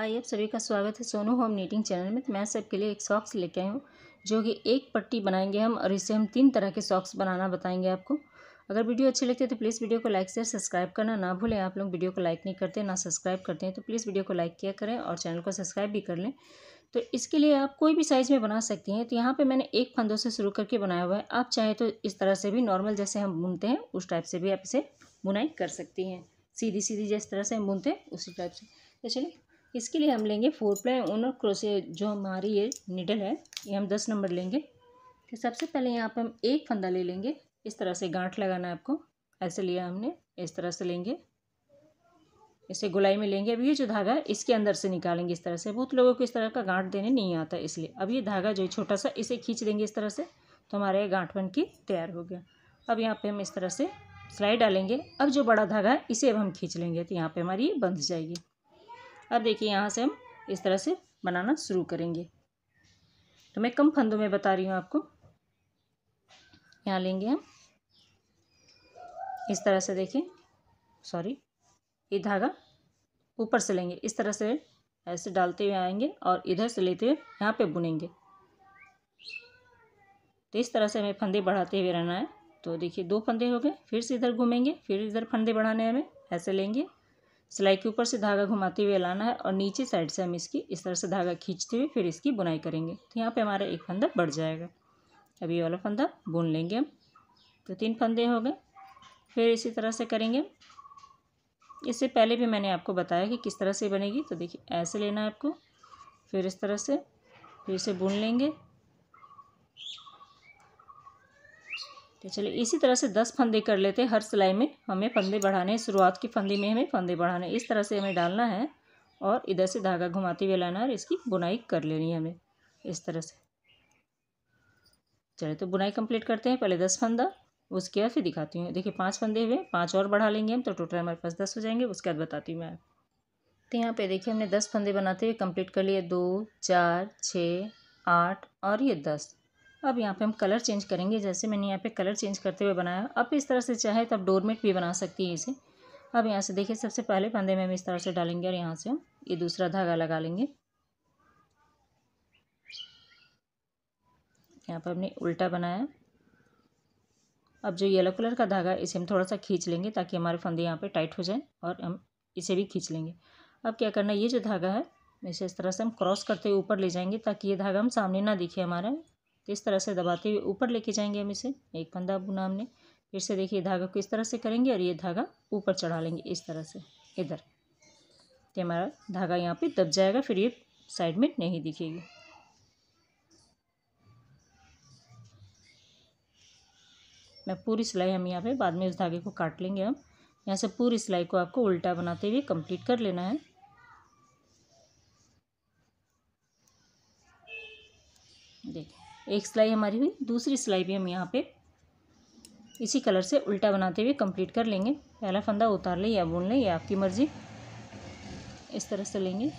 आइए हाँ, आप सभी का स्वागत है सोनू होम नीटिंग चैनल में तो मैं सबके लिए एक सॉक्स लेके आई हूँ जो कि एक पट्टी बनाएंगे हम और इसे हम तीन तरह के सॉक्स बनाना बताएंगे आपको अगर वीडियो अच्छी लगती है तो प्लीज़ वीडियो को लाइक शेयर सब्सक्राइब करना ना भूलें आप लोग वीडियो को लाइक नहीं करते ना सब्सक्राइब करते हैं तो प्लीज़ वीडियो को लाइक किया करें और चैनल को सब्सक्राइब भी कर लें तो इसके लिए आप कोई भी साइज़ में बना सकती हैं तो यहाँ पर मैंने एक फंदों से शुरू करके बनाया हुआ है आप चाहें तो इस तरह से भी नॉर्मल जैसे हम बुनते हैं उस टाइप से भी आप इसे बुनाई कर सकती हैं सीधी सीधी जिस तरह से हम बुनते हैं उसी टाइप से तो चलिए इसके लिए हम लेंगे फोर प्लाई ऊन और क्रोसे जो हमारी ये निडल है ये हम दस नंबर लेंगे तो सबसे पहले यहाँ पर हम एक फंदा ले लेंगे इस तरह से गांठ लगाना है आपको ऐसे लिया हमने इस तरह से लेंगे इसे गुलाई में लेंगे अब ये जो धागा है इसके अंदर से निकालेंगे इस तरह से बहुत लोगों को इस तरह का गांठ देने नहीं आता इसलिए अब ये धागा जो है छोटा सा इसे खींच देंगे इस तरह से तो हमारा ये गांठ बन के तैयार हो गया अब यहाँ पे हम इस तरह से सिलाई डालेंगे अब जो बड़ा धागा है इसे अब हम खींच लेंगे तो यहाँ पे हमारी बंध जाएगी अब देखिए यहाँ से हम इस तरह से बनाना शुरू करेंगे तो मैं कम फंदों में बता रही हूँ आपको यहाँ लेंगे हम इस तरह से देखिए सॉरी ये धागा ऊपर से लेंगे इस तरह से ऐसे डालते हुए आएंगे और इधर से लेते हुए यहाँ पे बुनेंगे तो इस तरह से हमें फंदे बढ़ाते हुए रहना है तो देखिए दो फंदे हो गए फिर से इधर घूमेंगे फिर इधर फंदे बढ़ाने हमें ऐसे लेंगे सिलाई के ऊपर से धागा घुमाते हुए लाना है और नीचे साइड से हम इसकी इस तरह से धागा खींचते हुए फिर इसकी बुनाई करेंगे तो यहाँ पे हमारा एक फंदा बढ़ जाएगा अब ये वाला फंदा बुन लेंगे हम तो तीन फंदे हो गए फिर इसी तरह से करेंगे इससे पहले भी मैंने आपको बताया कि किस तरह से बनेगी तो देखिए ऐसे लेना है आपको फिर इस तरह से फिर इसे बुन लेंगे तो चलिए इसी तरह से दस फंदे कर लेते हैं हर सिलाई में हमें फंदे बढ़ाने हैं शुरुआत के फंदे में हमें फंदे बढ़ाने इस तरह से हमें डालना है और इधर से धागा घुमाते हुए लाना है और इसकी बुनाई कर लेनी है हमें इस तरह से चलिए तो बुनाई कंप्लीट करते हैं पहले दस फंदा उसके बाद फिर दिखाती हूँ देखिए पाँच फंदे हुए पाँच और बढ़ा लेंगे हम तो टोटल हमारे पास दस हो जाएंगे उसके बाद बताती हूँ मैं तो यहाँ पर देखिए हमने दस फंदे बनाते हुए कम्प्लीट कर लिए दो चार छः आठ और ये दस अब यहाँ पे हम कलर चेंज करेंगे जैसे मैंने यहाँ पे कलर चेंज करते हुए बनाया अब इस तरह से चाहे तो आप डोरमेट भी बना सकती हैं इसे अब यहाँ से देखिए सबसे पहले फंदे में हम इस तरह से डालेंगे और यहाँ से हम ये दूसरा धागा लगा लेंगे यहाँ पर हमने उल्टा बनाया अब जो येलो कलर का धागा इसे हम थोड़ा सा खींच लेंगे ताकि हमारे फंदे यहाँ पर टाइट हो जाए और हम इसे भी खींच लेंगे अब क्या करना ये जो धागा है इसे इस तरह से हम क्रॉस करते हुए ऊपर ले जाएंगे ताकि ये धागा हम सामने ना दिखे हमारा तो इस तरह से दबाते हुए ऊपर लेके जाएंगे हम इसे एक फंदा बुना हमने फिर से देखिए धागा को इस तरह से करेंगे और ये धागा ऊपर चढ़ा लेंगे इस तरह से इधर तो हमारा धागा यहाँ पे दब जाएगा फिर ये साइड में नहीं दिखेगी मैं पूरी सिलाई हम यहाँ पे बाद में उस धागे को काट लेंगे हम यहाँ से पूरी सिलाई को आपको उल्टा बनाते हुए कंप्लीट कर लेना है देखिए एक सिलाई हमारी हुई दूसरी सिलाई भी हम यहाँ पे इसी कलर से उल्टा बनाते हुए कंप्लीट कर लेंगे पहला फंदा उतार लें या बुन लें या आपकी मर्ज़ी इस तरह से लेंगे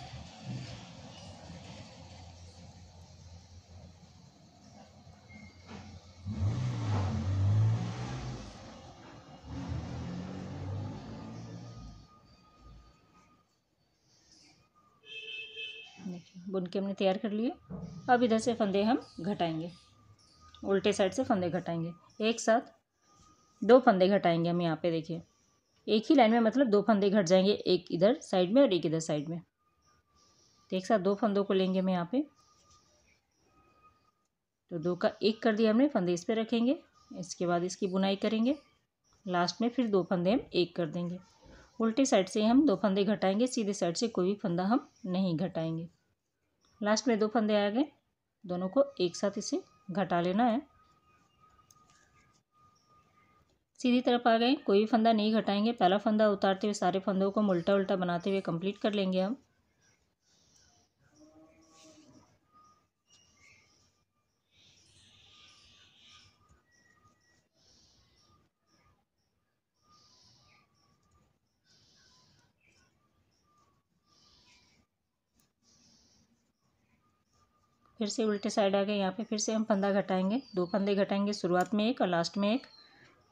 बुन के हमने तैयार कर लिए अब इधर से फंदे हम घटाएंगे उल्टे साइड से फंदे घटाएंगे एक साथ दो फंदे घटाएंगे हम यहाँ पे देखिए एक ही लाइन में मतलब दो फंदे घट जाएंगे एक इधर साइड में और एक इधर साइड में तो एक साथ दो फंदों को लेंगे हम यहाँ पे तो दो का एक कर दिया हमने फंदे इस पर रखेंगे इसके बाद इसकी बुनाई करेंगे लास्ट में फिर दो फंदे हम एक कर देंगे उल्टे साइड से हम दो फंदे घटाएंगे सीधे साइड से कोई भी फंदा हम नहीं घटाएंगे लास्ट में दो फंदे आ गए दोनों को एक साथ इसे घटा लेना है सीधी तरफ आ गए कोई भी फंदा नहीं घटाएंगे पहला फंदा उतारते हुए सारे फंदों को उल्टा उल्टा बनाते हुए कंप्लीट कर लेंगे हम फिर से उल्टे साइड आ गए यहाँ पे फिर से हम फंदा घटाएंगे दो फंदे घटाएंगे शुरुआत में एक और लास्ट में एक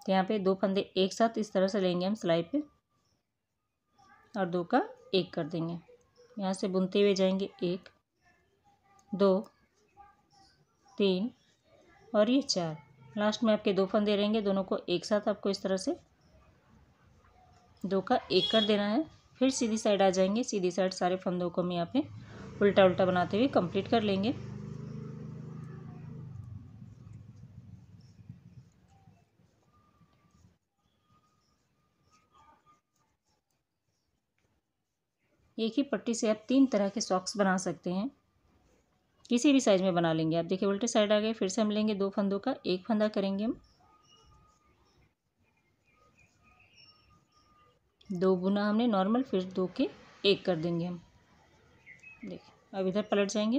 तो यहाँ पे दो फंदे एक साथ इस तरह से लेंगे हम सिलाई पे और दो का एक कर देंगे यहाँ से बुनते हुए जाएंगे एक दो तीन और ये चार लास्ट में आपके दो फंदे रहेंगे दोनों को एक साथ आपको इस तरह से दो का एक कर देना है फिर सीधी साइड आ जाएंगे सीधी साइड सारे फंदों को हम यहाँ पे उल्टा उल्टा बनाते हुए कंप्लीट कर लेंगे एक ही पट्टी से आप तीन तरह के सॉक्स बना सकते हैं किसी भी साइज़ में बना लेंगे आप देखिए उल्टे साइड आ गए फिर से हम लेंगे दो फंदों का एक फंदा करेंगे हम दो बुना हमने नॉर्मल फिर दो के एक कर देंगे हम देखिए अब इधर पलट जाएंगे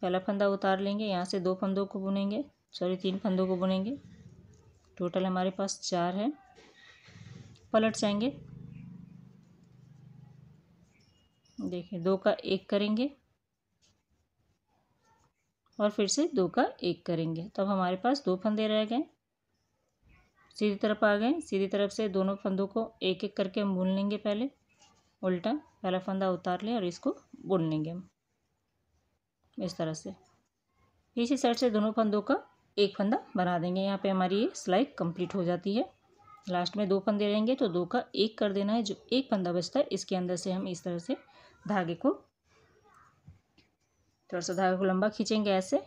पहला फंदा उतार लेंगे यहाँ से दो फंदों को बुनेंगे सॉरी तीन फंदों को बुनेंगे टोटल हमारे पास चार है पलट जाएंगे देखिए दो का एक करेंगे और फिर से दो का एक करेंगे तो अब हमारे पास दो फंदे रह गए सीधी तरफ आ गए सीधी तरफ से दोनों फंदों को एक एक करके हम बुन लेंगे पहले उल्टा पहला फंदा उतार लें और इसको बुन लेंगे हम इस तरह से इसी साइड से दोनों फंदों का एक फंदा बना देंगे यहाँ पे हमारी ये सिलाई कंप्लीट हो जाती है लास्ट में दो फंदे रहेंगे तो दो का एक कर देना है जो एक फंदा बचता है इसके अंदर से हम इस तरह से धागे को थोड़ा सा धागे को लंबा खींचेंगे ऐसे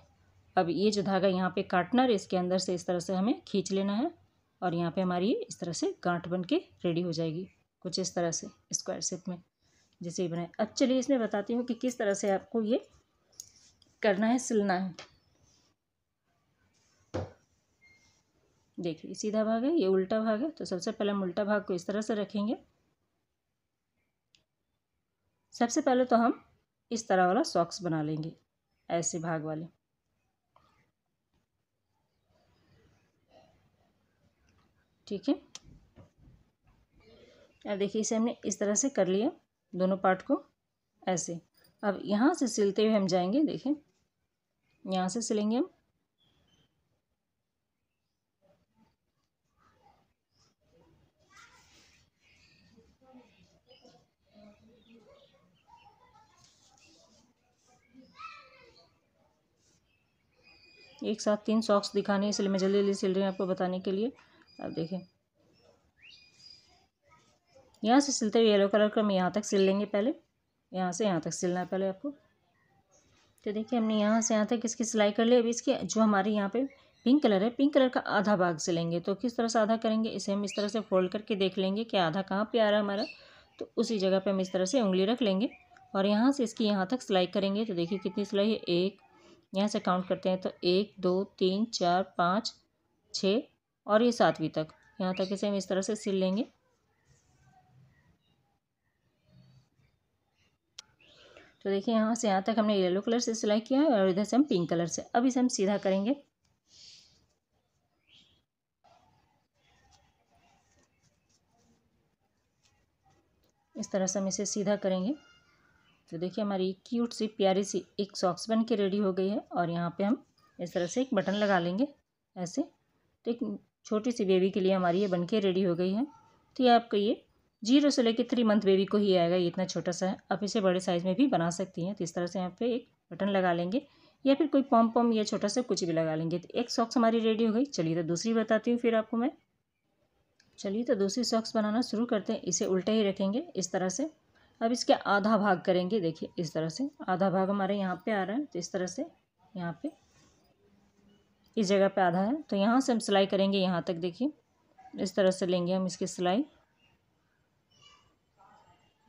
अब ये जो धागा यहाँ पे काटना है इसके अंदर से इस तरह से हमें खींच लेना है और यहाँ पे हमारी इस तरह से गांठ बन के रेडी हो जाएगी कुछ इस तरह से स्क्वायर शेप में जैसे ही बनाए अब चलिए इसमें बताती हूँ कि किस तरह से आपको ये करना है सिलना है देखिए सीधा भाग है ये उल्टा भाग है तो सबसे पहले हम उल्टा भाग को इस तरह से रखेंगे सबसे पहले तो हम इस तरह वाला सॉक्स बना लेंगे ऐसे भाग वाले ठीक है अब देखिए इसे हमने इस तरह से कर लिया दोनों पार्ट को ऐसे अब यहाँ से सिलते हुए हम जाएंगे देखिए यहाँ से सिलेंगे हम एक साथ तीन सॉक्स दिखाने हैं इसलिए मैं जल्दी जल्दी सिल रही हूँ आपको बताने के लिए आप देखें यहाँ से सिलते हुए येलो कलर का हम यहाँ तक सिल लेंगे पहले यहाँ से यहाँ तक सिलना है पहले आपको तो देखिए हमने यहाँ से यहाँ तक इसकी सिलाई कर ली अभी इसकी जो हमारे यहाँ पे पिंक कलर है पिंक कलर का आधा भाग सिलेंगे तो किस तरह से आधा करेंगे इसे हम इस तरह से फोल्ड करके देख लेंगे कि आधा कहाँ पर आ रहा है हमारा तो उसी जगह पर हम इस तरह से उंगली रख लेंगे और यहाँ से इसकी यहाँ तक सिलाई करेंगे तो देखिए कितनी सिलाई है एक यहाँ से काउंट करते हैं तो एक दो तीन चार पाँच छः और ये सातवीं तक यहाँ तक इसे हम इस तरह से सिल लेंगे तो देखिए यहाँ से यहाँ तक हमने येलो कलर से सिलाई किया है और इधर से हम पिंक कलर से अब इसे हम सीधा करेंगे इस तरह से हम इसे सीधा करेंगे तो देखिए हमारी क्यूट सी प्यारी सी एक सॉक्स बन के रेडी हो गई है और यहाँ पे हम इस तरह से एक बटन लगा लेंगे ऐसे तो एक छोटी सी बेबी के लिए हमारी ये बन के रेडी हो गई है तो ये आपको ये जीरो से लेकर थ्री मंथ बेबी को ही आएगा ये इतना छोटा सा है आप इसे बड़े साइज़ में भी बना सकती हैं तो इस तरह से यहाँ पर एक बटन लगा लेंगे या फिर कोई पम्प पम्प या छोटा सा कुछ भी लगा लेंगे तो एक सॉक्स हमारी रेडी हो गई चलिए तो दूसरी बताती हूँ फिर आपको मैं चलिए तो दूसरी सॉक्स बनाना शुरू करते हैं इसे उल्टा ही रखेंगे इस तरह से अब इसके आधा भाग करेंगे देखिए इस तरह से आधा भाग हमारे यहाँ पे आ रहा है तो इस तरह से यहाँ पे इस जगह पे आधा है तो यहाँ से हम सिलाई करेंगे यहाँ तक देखिए इस तरह से लेंगे हम इसकी सिलाई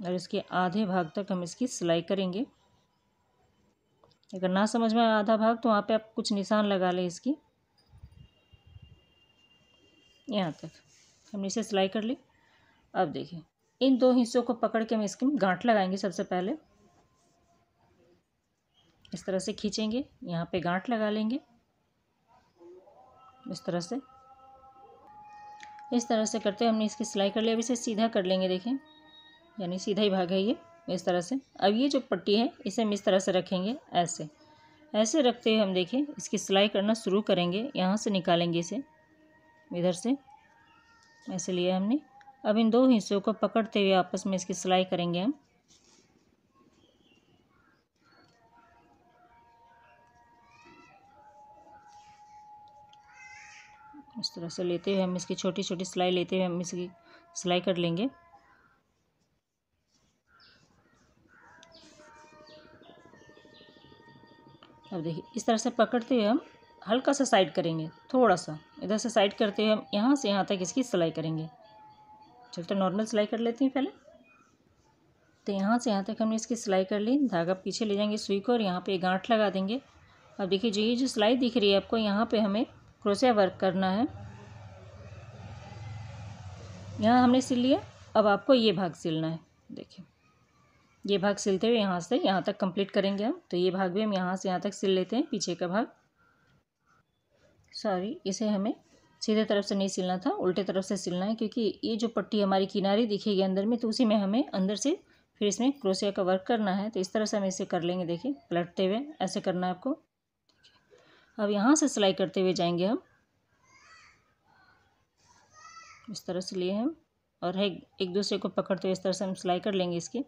और इसके आधे भाग तक हम इसकी सिलाई करेंगे अगर ना समझ में आधा भाग तो वहाँ पे आप कुछ निशान लगा लें इसकी यहाँ तक हमने इसे सिलाई कर ली अब देखिए इन दो हिस्सों को पकड़ के हम इसकी गांठ लगाएंगे सबसे पहले इस तरह से खींचेंगे यहाँ पे गांठ लगा लेंगे इस तरह से इस तरह से करते हुए हमने इसकी सिलाई कर लिया अभी इसे सीधा कर लेंगे देखें यानी सीधा ही भाग है ये इस तरह से अब ये जो पट्टी है इसे हम इस तरह से रखेंगे ऐसे ऐसे रखते हुए हम देखें इसकी सिलाई करना शुरू करेंगे यहाँ से निकालेंगे इसे इधर से ऐसे लिया हमने अब इन दो हिस्सों को पकड़ते हुए आपस में इसकी सिलाई करेंगे हम इस तरह से लेते हुए हम इसकी छोटी छोटी सिलाई लेते हुए हम इसकी सिलाई कर लेंगे अब देखिए इस तरह से पकड़ते हुए हम हल्का सा साइड करेंगे थोड़ा सा इधर से साइड करते हुए हम यहाँ से यहाँ तक इसकी सिलाई करेंगे चलते नॉर्मल सिलाई कर लेते हैं पहले तो यहाँ से यहाँ तक हमने इसकी सिलाई कर ली धागा पीछे ले जाएंगे सुई को और यहाँ पे गांठ लगा देंगे अब देखिए जो ये जो सिलाई दिख रही है आपको यहाँ पे हमें क्रोसिया वर्क करना है यहाँ हमने सिल लिया अब आपको ये भाग सिलना है देखिए ये भाग सिलते हुए यहाँ से यहाँ तक कंप्लीट करेंगे हम तो ये भाग भी हम यहाँ से यहाँ तक सिल लेते हैं पीछे का भाग सॉरी इसे हमें सीधे तरफ से नहीं सिलना था उल्टे तरफ से सिलना है क्योंकि ये जो पट्टी हमारी किनारे दिखेगी अंदर में तो उसी में हमें अंदर से फिर इसमें क्रोसिया का वर्क करना है तो इस तरह से हम इसे कर लेंगे देखिए पलटते हुए ऐसे करना है आपको अब यहाँ से सिलाई करते हुए जाएंगे हम इस तरह से लिए हम और है एक दूसरे को पकड़ते हुए इस तरह से हम सिलाई कर लेंगे इसकी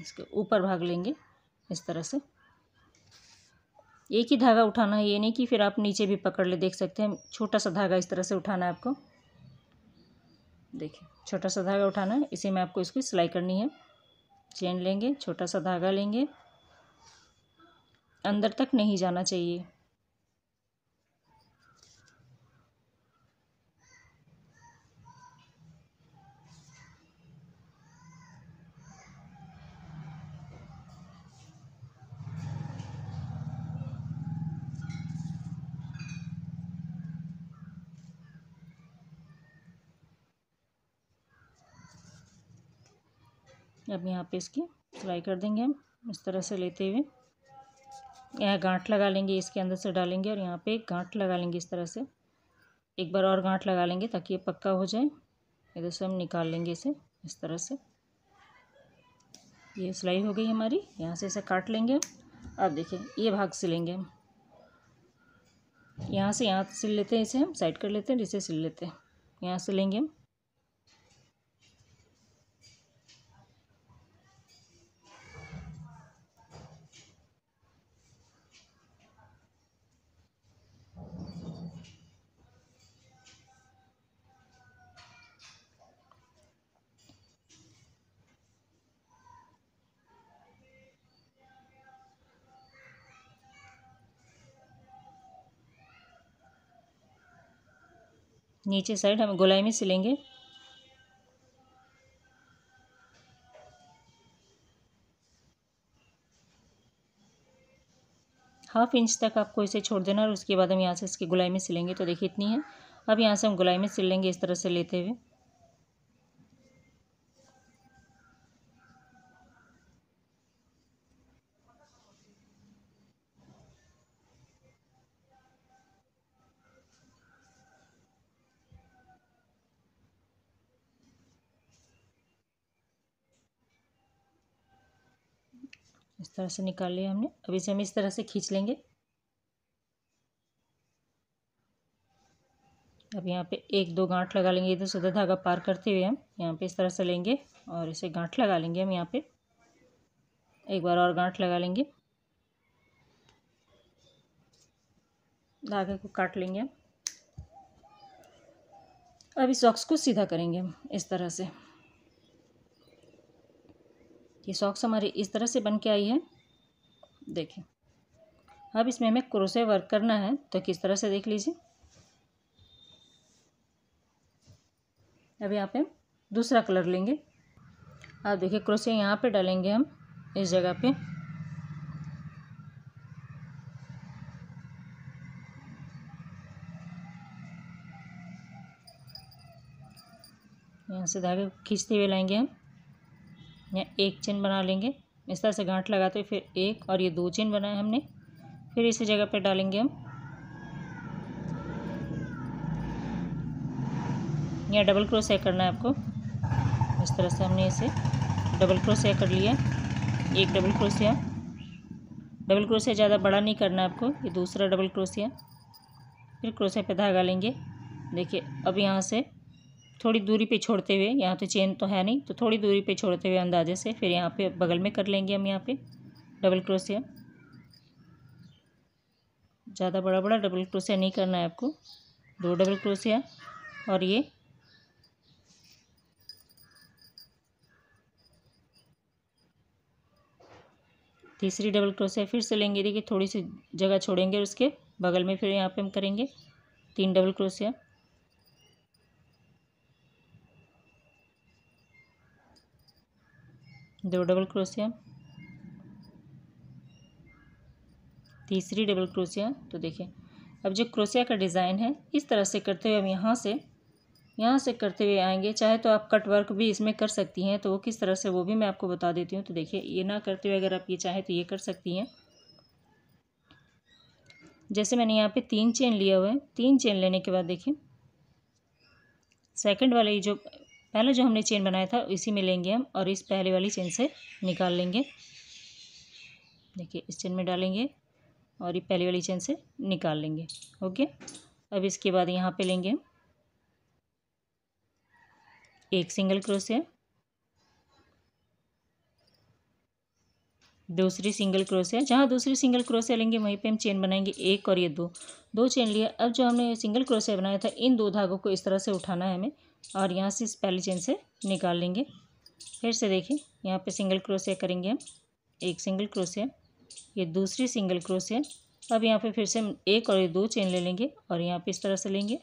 इसके ऊपर भाग लेंगे इस तरह से एक ही धागा उठाना है ये नहीं कि फिर आप नीचे भी पकड़ ले देख सकते हैं छोटा सा धागा इस तरह से उठाना है आपको देखिए छोटा सा धागा उठाना है इसी में आपको इसकी सिलाई करनी है चेन लेंगे छोटा सा धागा लेंगे अंदर तक नहीं जाना चाहिए अब यहाँ पे इसकी सिलाई कर देंगे हम इस तरह से लेते हुए यहाँ गांठ लगा लेंगे इसके अंदर से डालेंगे और यहाँ पे एक गांठ लगा लेंगे इस तरह से एक बार और गांठ लगा लेंगे ताकि ये पक्का हो जाए इधर से हम निकाल लेंगे इसे इस तरह से ये सिलाई हो गई हमारी यहाँ से इसे काट लेंगे अब देखिए ये भाग सिलेंगे हम यहाँ से यहाँ सिल लेते हैं इसे हम साइड कर लेते हैं इसे सिल लेते हैं यहाँ से लेंगे हम नीचे साइड हम गोलाई में सिलेंगे हाफ इंच तक आपको इसे छोड़ देना और उसके बाद हम यहाँ से इसकी गुलाई में सिलेंगे तो देखिए इतनी है अब यहाँ से हम गुलाई में सिल लेंगे इस तरह से लेते हुए इस तरह से निकाल लिया हमने अब इसे हम इस तरह से खींच लेंगे अब यहाँ पे एक दो गांठ लगा लेंगे इधर सीधा धागा पार करते हुए हम यहाँ पे इस तरह से लेंगे और इसे गांठ लगा लेंगे हम यहाँ पे एक बार और गांठ लगा लेंगे धागे को काट लेंगे हम अब इस बॉक्स को सीधा करेंगे हम इस तरह से ये सॉक्स हमारी इस तरह से बन के आई है देखिए अब इसमें हमें क्रोसे वर्क करना है तो किस तरह से देख लीजिए अब यहाँ पे दूसरा कलर लेंगे आप देखिए क्रोसे यहाँ पे डालेंगे हम इस जगह पे यहाँ से धागे खींचते हुए लाएंगे हम या एक चेन बना लेंगे इस तरह से गांठ लगाते हुए फिर एक और ये दो चेन बनाए हमने फिर इसी जगह पर डालेंगे हम या डबल क्रोसिया करना है आपको इस तरह से हमने इसे डबल क्रोसिया कर लिया एक डबल क्रोसिया डबल क्रोसिया ज़्यादा बड़ा नहीं करना है आपको ये दूसरा डबल क्रोसिया फिर क्रोसिया पे धागा लेंगे देखिए अब यहाँ से थोड़ी दूरी पे छोड़ते हुए यहाँ तो चेन तो है नहीं तो थोड़ी दूरी पे छोड़ते हुए अंदाजे से फिर यहाँ पे बगल में कर लेंगे हम यहाँ पे डबल क्रोशिया ज़्यादा बड़ा बड़ा डबल क्रोशिया नहीं करना है आपको दो डबल क्रोशिया और ये तीसरी डबल क्रोशिया फिर से लेंगे देखिए थोड़ी सी जगह छोड़ेंगे उसके बगल में फिर यहाँ पे हम करेंगे तीन डबल क्रोशिया दो डबल क्रोशिया तीसरी डबल क्रोशिया तो देखिए अब जो क्रोशिया का डिज़ाइन है इस तरह से करते हुए हम यहाँ से यहाँ से करते हुए आएंगे चाहे तो आप कट वर्क भी इसमें कर सकती हैं तो वो किस तरह से वो भी मैं आपको बता देती हूँ तो देखिए ये ना करते हुए अगर आप ये चाहें तो ये कर सकती हैं जैसे मैंने यहाँ पे तीन चेन लिया हुआ है तीन चेन लेने के बाद देखिए सेकंड वाले ये जो पहला जो हमने चेन बनाया था इसी में लेंगे हम और इस पहले वाली चेन से निकाल लेंगे देखिए इस चेन में डालेंगे और ये पहले वाली चेन से निकाल लेंगे ओके अब इसके बाद यहाँ पे लेंगे हम एक सिंगल क्रोशिया दूसरी सिंगल क्रोशिया जहाँ दूसरी सिंगल क्रोशिया लेंगे वहीं पे हम चेन बनाएंगे एक और ये दो दो चेन लिया अब जो हमने सिंगल क्रोशिया बनाया था इन दो धागों को इस तरह से उठाना है हमें और यहाँ से इस पहली चेन से निकाल लेंगे फिर से देखिए यहाँ पे सिंगल क्रोशिया करेंगे हम एक सिंगल क्रोशिया ये दूसरी सिंगल क्रोशिया अब यहाँ पे फिर से हम एक और ये दो चेन ले लेंगे और यहाँ पे इस तरह से लेंगे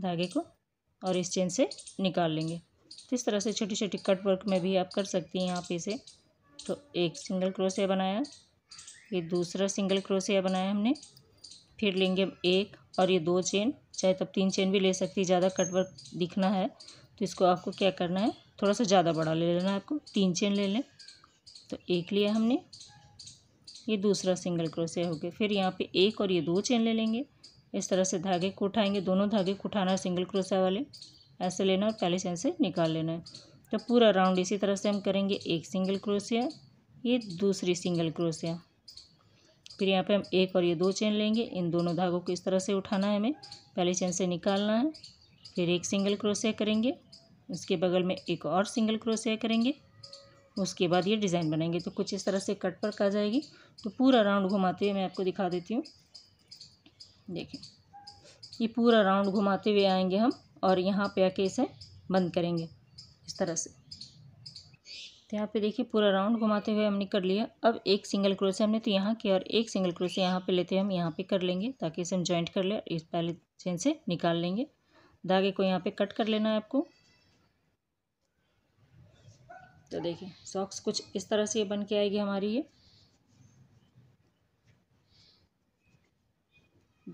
धागे को और इस चेन से निकाल लेंगे तो इस तरह से छोटी छोटी कट वर्क में भी आप कर सकती हैं यहाँ पे इसे तो एक सिंगल क्रोशिया बनाया ये दूसरा सिंगल क्रोशिया बनाया हमने फिर लेंगे हम एक और ये दो चेन चाहे तब तीन चेन भी ले सकती है ज़्यादा कटवर्क दिखना है तो इसको आपको क्या करना है थोड़ा सा ज़्यादा बड़ा ले लेना है आपको तीन चेन ले लें तो एक लिया हमने ये दूसरा सिंगल क्रोशिया हो गया फिर यहाँ पे एक और ये दो चेन ले लेंगे इस तरह से धागे को उठाएंगे दोनों धागे को उठाना है सिंगल क्रोशिया वाले ऐसे लेना और पहले चेन से निकाल लेना है तो पूरा राउंड इसी तरह से हम करेंगे एक सिंगल क्रोशिया ये दूसरी सिंगल क्रोशिया फिर यहाँ पे हम एक और ये दो चेन लेंगे इन दोनों धागों को इस तरह से उठाना है हमें पहले चेन से निकालना है फिर एक सिंगल क्रोशिया करेंगे उसके बगल में एक और सिंगल क्रोशिया करेंगे उसके बाद ये डिज़ाइन बनाएंगे तो कुछ इस तरह से कट पर का जाएगी तो पूरा राउंड घुमाते हुए मैं आपको दिखा देती हूँ देखें ये पूरा राउंड घुमाते हुए आएंगे हम और यहाँ पे आके इसे बंद करेंगे इस तरह से तो यहाँ पे देखिए पूरा राउंड घुमाते हुए हमने कर लिया अब एक सिंगल क्रोशे हमने तो यहाँ किया और एक सिंगल क्रोशे यहाँ पे लेते हुए हम यहाँ पे कर लेंगे ताकि इसे हम ज्वाइंट कर ले इस पहले चेन से निकाल लेंगे धागे को यहाँ पे कट कर लेना है आपको तो देखिए सॉक्स कुछ इस तरह से ये बन के आएगी हमारी ये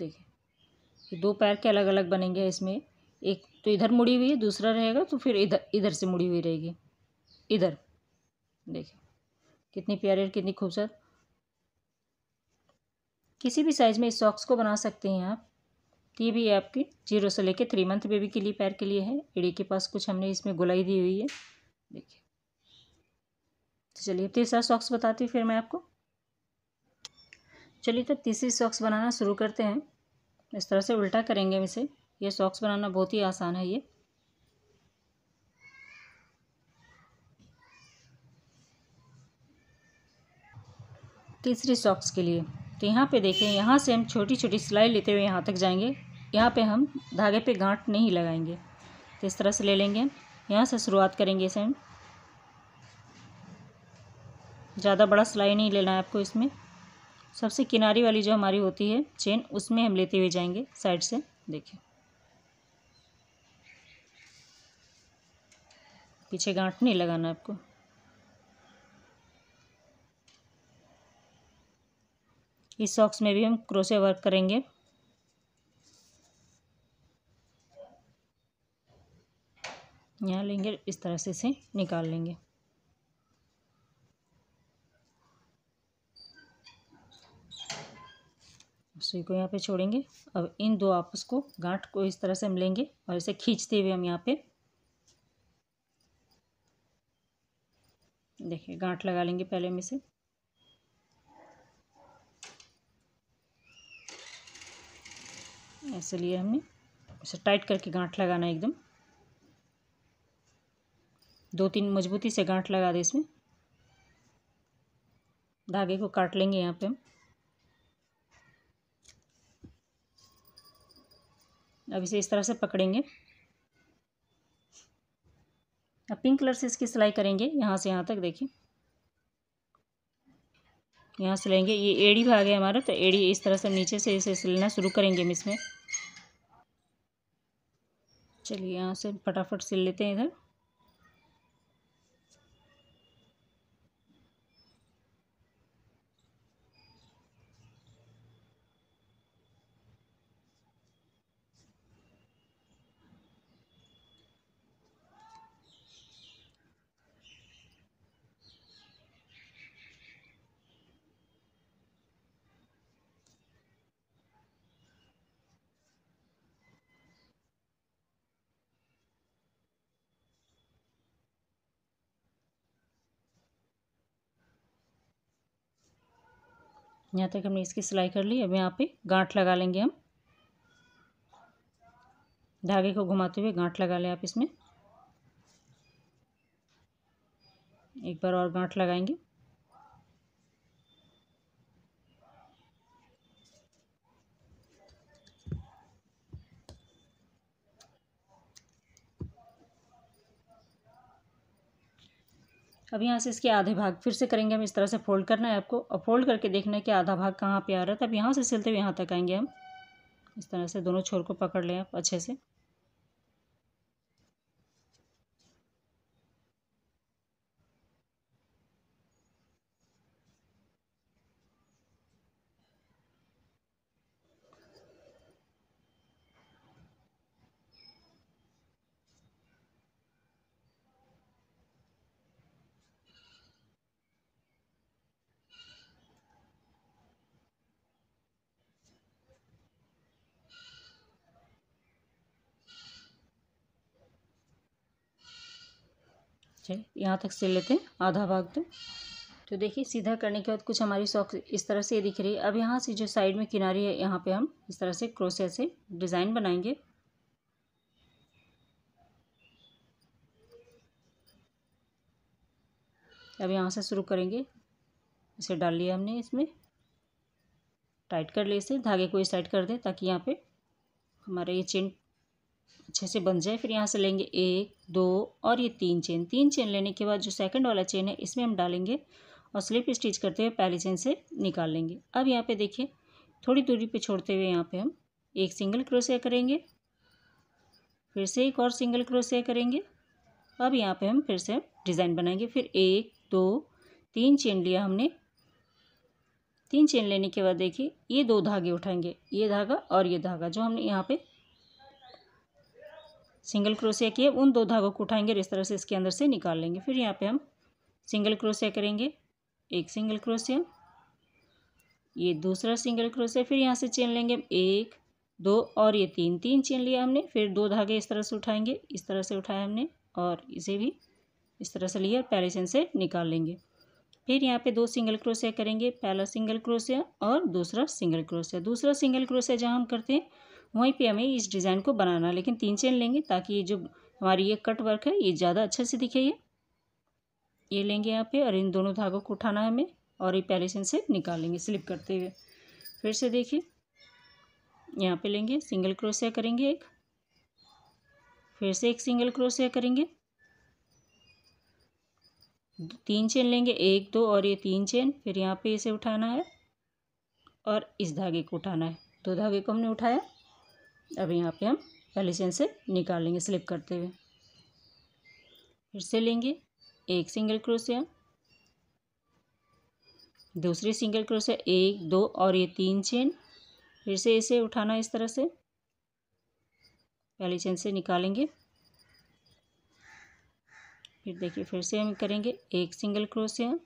देखिए दो पैर के अलग अलग बनेंगे इसमें एक तो इधर मुड़ी हुई है दूसरा रहेगा तो फिर इधर इधर से मुड़ी हुई रहेगी इधर देखिए कितनी प्यारी और कितनी खूबसूरत किसी भी साइज़ में इस सॉक्स को बना सकते हैं आप ये भी आपकी जीरो से लेके थ्री मंथ बेबी के लिए पैर के लिए है एड़ी के पास कुछ हमने इसमें गुलाई दी हुई है देखिए तो चलिए तीसरा सॉक्स बताती हूँ फिर मैं आपको चलिए तो तीसरी सॉक्स बनाना शुरू करते हैं इस तरह से उल्टा करेंगे हम इसे ये सॉक्स बनाना बहुत ही आसान है ये तीसरी सॉक्स के लिए तो यहाँ पे देखें यहाँ से हम छोटी छोटी सिलाई लेते हुए यहाँ तक जाएंगे यहाँ पे हम धागे पे गांठ नहीं लगाएंगे तो इस तरह से ले लेंगे यहाँ से शुरुआत करेंगे इसे हम ज़्यादा बड़ा सिलाई नहीं लेना है आपको इसमें सबसे किनारी वाली जो हमारी होती है चेन उसमें हम लेते हुए जाएंगे साइड से देखें पीछे गांठ नहीं लगाना आपको इस सॉक्स में भी हम क्रोशे वर्क करेंगे यहाँ लेंगे इस तरह से इसे निकाल लेंगे सुई को यहाँ पे छोड़ेंगे अब इन दो आपस को गांठ को इस तरह से हम लेंगे और इसे खींचते हुए हम यहाँ पे देखिए गांठ लगा लेंगे पहले हम इसे इसलिए हमने उसे टाइट करके गांठ लगाना है एकदम दो तीन मजबूती से गांठ लगा दें इसमें धागे को काट लेंगे यहाँ पे हम अब इसे इस तरह से पकड़ेंगे अब पिंक कलर से इसकी सिलाई करेंगे यहाँ से यहाँ तक देखिए यहाँ से लेंगे ये एड़ी भाग है हमारा तो एड़ी इस तरह से नीचे से इसे सिलना शुरू करेंगे हम इसमें चलिए यहाँ से फटाफट सिल लेते हैं इधर यहाँ तक हमने इसकी सिलाई कर ली अब यहाँ पे गांठ लगा लेंगे हम धागे को घुमाते हुए गांठ लगा लें आप इसमें एक बार और गांठ लगाएंगे अब यहाँ से इसके आधे भाग फिर से करेंगे हम इस तरह से फोल्ड करना है आपको और फोल्ड करके देखना है कि आधा भाग कहाँ पे आ रहा है तब यहाँ से सिलते हुए यहाँ तक आएंगे हम इस तरह से दोनों छोर को पकड़ लें आप अच्छे से चलिए यहाँ तक सिल लेते हैं आधा भाग तक तो।, तो देखिए सीधा करने के बाद कुछ हमारी सॉक इस तरह से दिख रही है अब यहाँ से जो साइड में किनारी है यहाँ पे हम इस तरह से क्रोसिया से डिज़ाइन बनाएंगे अब यहाँ से शुरू करेंगे इसे डाल लिया हमने इसमें टाइट कर ले इसे धागे को इस साइड कर दें ताकि यहाँ पे हमारा ये चेन अच्छे से बन जाए फिर यहाँ से लेंगे एक दो और ये तीन चेन तीन चेन लेने के बाद जो सेकंड वाला चेन है इसमें हम डालेंगे और स्लिप स्टिच करते हुए पहली चेन से निकाल लेंगे अब यहाँ पे देखिए थोड़ी दूरी पे छोड़ते हुए यहाँ पे हम एक सिंगल क्रोशिया करेंगे फिर से एक और सिंगल क्रोशिया करेंगे अब यहाँ पर हम फिर से डिज़ाइन बनाएंगे फिर एक दो तीन चेन लिया हमने तीन चेन लेने के बाद देखिए ये दो धागे उठाएंगे ये धागा और ये धागा जो हमने यहाँ पर सिंगल क्रोशिया किए उन दो धागों को उठाएंगे और इस तरह से इसके अंदर से निकाल लेंगे फिर यहाँ पे हम सिंगल क्रोशिया करेंगे एक सिंगल क्रोशिया ये दूसरा सिंगल क्रोशिया फिर यहाँ से चेन लेंगे एक दो और ये तीन तीन चेन लिया हमने फिर दो धागे इस तरह से उठाएंगे इस तरह से उठाया हमने और इसे भी इस तरह से लिया पहले चेन से निकाल लेंगे फिर यहाँ पे दो सिंगल क्रोशिया करेंगे पहला सिंगल क्रोशिया और दूसरा सिंगल क्रोशिया दूसरा सिंगल क्रोशिया जहाँ हम करते हैं वहीं पे हमें इस डिज़ाइन को बनाना लेकिन तीन चेन लेंगे ताकि ये जो हमारी ये कट वर्क है ये ज़्यादा अच्छे से दिखे ये ये लेंगे यहाँ पे और इन दोनों धागों को उठाना है हमें और ये पहले चेन से निकालेंगे स्लिप करते हुए फिर से देखिए यहाँ पे लेंगे सिंगल क्रोशिया करेंगे एक फिर से एक सिंगल क्रोशिया करेंगे तीन चेन लेंगे एक दो और ये तीन चेन फिर यहाँ पे इसे उठाना है और इस धागे को उठाना है दो धागे को हमने उठाया अब यहाँ पे हम पहले चेन से निकाल लेंगे स्लिप करते हुए फिर से लेंगे एक सिंगल क्रोशिया दूसरी सिंगल क्रोशिया एक दो और ये तीन चेन फिर से इसे उठाना इस तरह से पहली चेन से निकालेंगे फिर देखिए फिर से हम करेंगे एक सिंगल क्रोशिया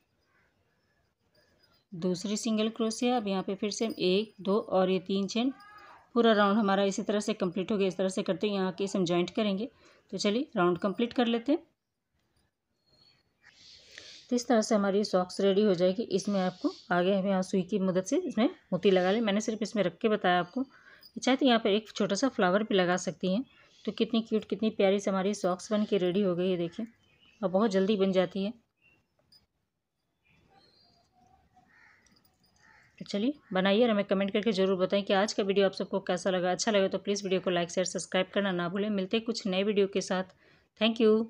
दूसरी सिंगल क्रोशिया अब यहाँ पे फिर से हम एक दो और ये तीन चेन पूरा राउंड हमारा इसी तरह से कंप्लीट हो गया इस तरह से करते हैं यहाँ के हम ज्वाइंट करेंगे तो चलिए राउंड कंप्लीट कर लेते हैं तो इस तरह से हमारी सॉक्स रेडी हो जाएगी इसमें आपको आगे हम यहाँ सुई की मदद से इसमें मोती लगा लें मैंने सिर्फ इसमें रख के बताया आपको चाहे तो यहाँ पर एक छोटा सा फ्लावर भी लगा सकती हैं तो कितनी क्यूट कितनी प्यारी से हमारी सॉक्स बन के रेडी हो गई है देखिए और बहुत जल्दी बन जाती है चलिए बनाइए और हमें कमेंट करके जरूर बताएं कि आज का वीडियो आप सबको कैसा लगा अच्छा लगा तो प्लीज़ वीडियो को लाइक शेयर सब्सक्राइब करना ना भूलें मिलते कुछ नए वीडियो के साथ थैंक यू